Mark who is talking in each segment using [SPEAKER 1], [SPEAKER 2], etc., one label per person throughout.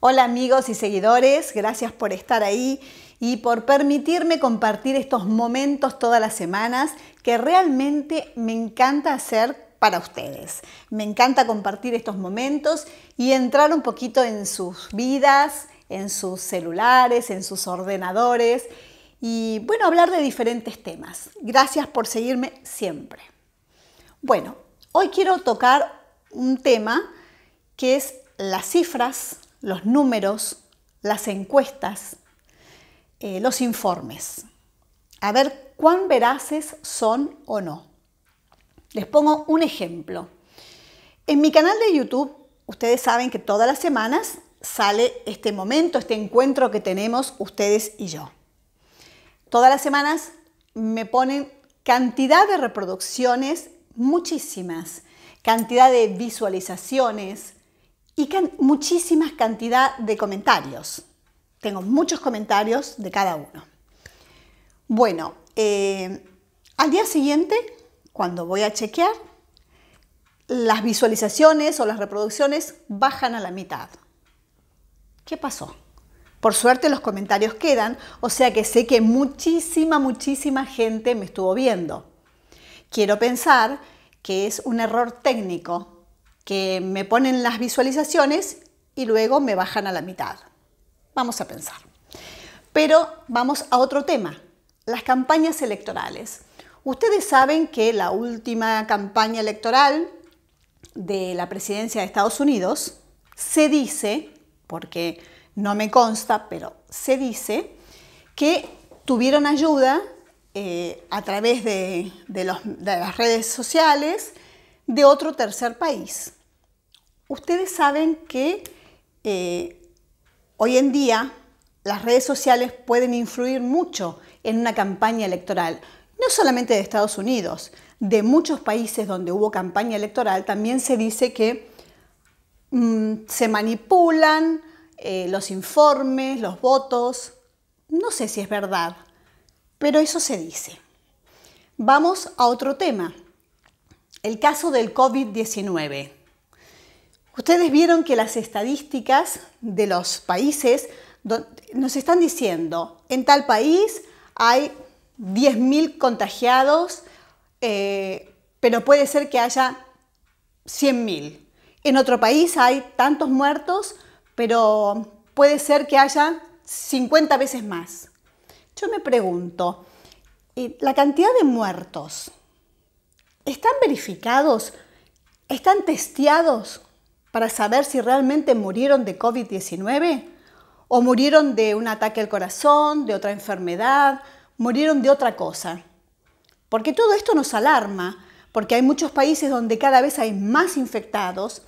[SPEAKER 1] Hola amigos y seguidores, gracias por estar ahí y por permitirme compartir estos momentos todas las semanas que realmente me encanta hacer para ustedes. Me encanta compartir estos momentos y entrar un poquito en sus vidas, en sus celulares, en sus ordenadores y bueno, hablar de diferentes temas. Gracias por seguirme siempre. Bueno, hoy quiero tocar un tema que es las cifras, los números, las encuestas, eh, los informes. A ver cuán veraces son o no. Les pongo un ejemplo. En mi canal de YouTube, ustedes saben que todas las semanas sale este momento, este encuentro que tenemos ustedes y yo. Todas las semanas me ponen cantidad de reproducciones, muchísimas, cantidad de visualizaciones, y can muchísimas cantidad de comentarios. Tengo muchos comentarios de cada uno. Bueno, eh, al día siguiente, cuando voy a chequear, las visualizaciones o las reproducciones bajan a la mitad. ¿Qué pasó? Por suerte los comentarios quedan, o sea que sé que muchísima, muchísima gente me estuvo viendo. Quiero pensar que es un error técnico que me ponen las visualizaciones y luego me bajan a la mitad. Vamos a pensar. Pero vamos a otro tema, las campañas electorales. Ustedes saben que la última campaña electoral de la presidencia de Estados Unidos se dice, porque no me consta, pero se dice, que tuvieron ayuda eh, a través de las redes sociales de otro tercer país, Ustedes saben que eh, hoy en día las redes sociales pueden influir mucho en una campaña electoral, no solamente de Estados Unidos, de muchos países donde hubo campaña electoral también se dice que mm, se manipulan eh, los informes, los votos. No sé si es verdad, pero eso se dice. Vamos a otro tema, el caso del COVID-19. Ustedes vieron que las estadísticas de los países nos están diciendo, en tal país hay 10.000 contagiados, eh, pero puede ser que haya 100.000. En otro país hay tantos muertos, pero puede ser que haya 50 veces más. Yo me pregunto, ¿la cantidad de muertos están verificados? ¿Están testeados? para saber si realmente murieron de COVID-19 o murieron de un ataque al corazón, de otra enfermedad, murieron de otra cosa. Porque todo esto nos alarma, porque hay muchos países donde cada vez hay más infectados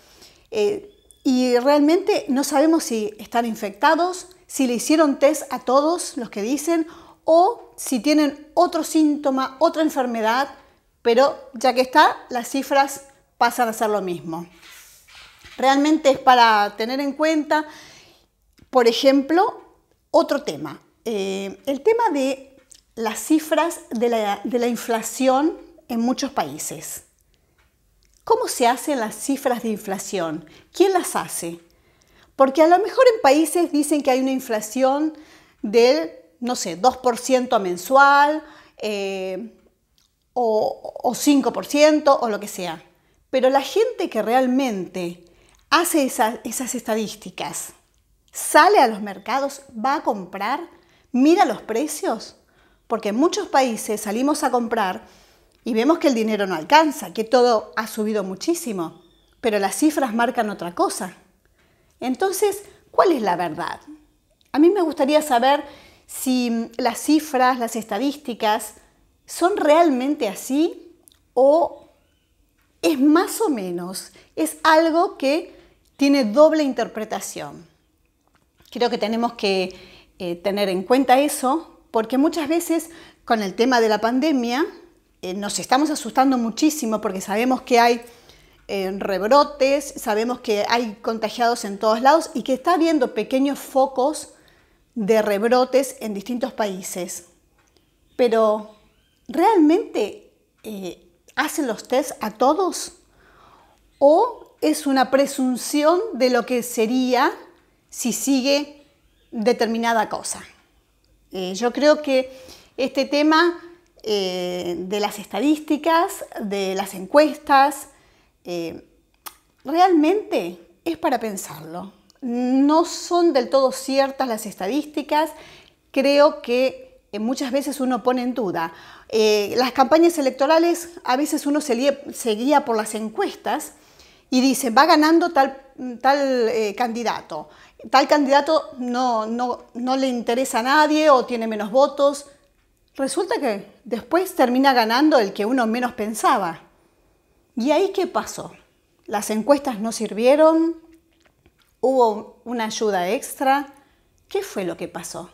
[SPEAKER 1] eh, y realmente no sabemos si están infectados, si le hicieron test a todos los que dicen o si tienen otro síntoma, otra enfermedad, pero ya que está, las cifras pasan a ser lo mismo. Realmente es para tener en cuenta, por ejemplo, otro tema, eh, el tema de las cifras de la, inflación en muchos países. ¿Cómo se hacen las cifras de inflación? ¿Quién las hace? Porque a lo mejor en países dicen que hay una inflación del, no sé, 2% mensual eh, o, o 5% o lo que sea. Pero la gente que realmente hace esas, estadísticas, sale a los mercados, va a comprar, mira los precios, porque en muchos países salimos a comprar y vemos que el dinero no alcanza, que todo ha subido muchísimo, pero las cifras marcan otra cosa. Entonces, ¿cuál es la verdad? A mí me gustaría saber si las cifras, las estadísticas, son realmente así o es más o menos, es algo que tiene doble interpretación. Creo que tenemos que eh, tener en cuenta eso porque muchas veces con el tema de la pandemia eh, nos estamos asustando muchísimo porque sabemos que hay eh, rebrotes, sabemos que hay contagiados en todos lados y que está habiendo pequeños focos de rebrotes en distintos países. Pero, ¿realmente hacen los test a todos? ¿O es una presunción de lo que sería si sigue determinada cosa. Eh, yo creo que este tema eh, de las estadísticas, de las encuestas, eh, realmente es para pensarlo. No son del todo ciertas las estadísticas, creo que muchas veces uno pone en duda. las campañas electorales a veces uno se guía por las encuestas, y dice, va ganando tal, tal eh, candidato. Tal candidato no, no, le interesa a nadie o tiene menos votos. Resulta que después termina ganando el que uno menos pensaba. ¿Y ahí qué pasó? Las encuestas no sirvieron, hubo una ayuda extra. ¿Qué fue lo que pasó?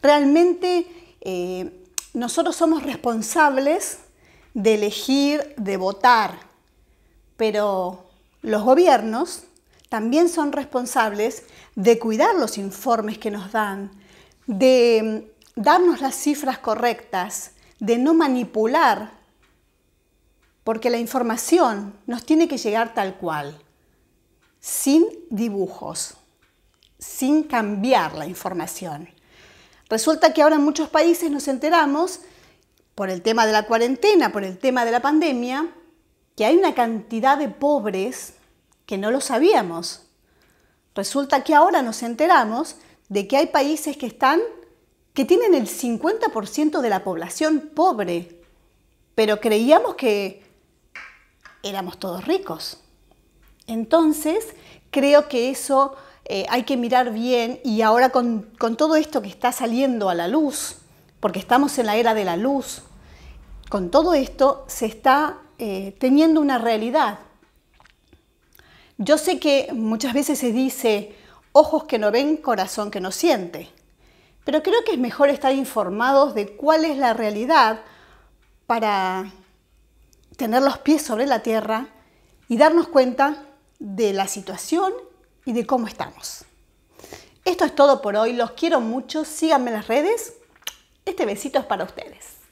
[SPEAKER 1] Realmente eh, nosotros somos responsables de elegir, de votar, pero los gobiernos también son responsables de cuidar los informes que nos dan, de mm, darnos las cifras correctas, de no manipular, porque la información nos tiene que llegar tal cual, sin dibujos, sin cambiar la información. Resulta que ahora en muchos países nos enteramos, por el tema de la cuarentena, por el tema de la pandemia, que hay una cantidad de pobres que no lo sabíamos. Resulta que ahora nos enteramos de que hay países que están que tienen el 50% de la población pobre, pero creíamos que éramos todos ricos. Entonces, creo que eso eh, hay que mirar bien y ahora con, con todo esto que está saliendo a la luz, porque estamos en la era de la luz, con todo esto se está eh, teniendo una realidad. Yo sé que muchas veces se dice, ojos que no ven, corazón que no siente, pero creo que es mejor estar informados de cuál es la realidad para tener los pies sobre la tierra y darnos cuenta de la situación y de cómo estamos. Esto es todo por hoy, los quiero mucho, síganme en las redes, este besito es para ustedes.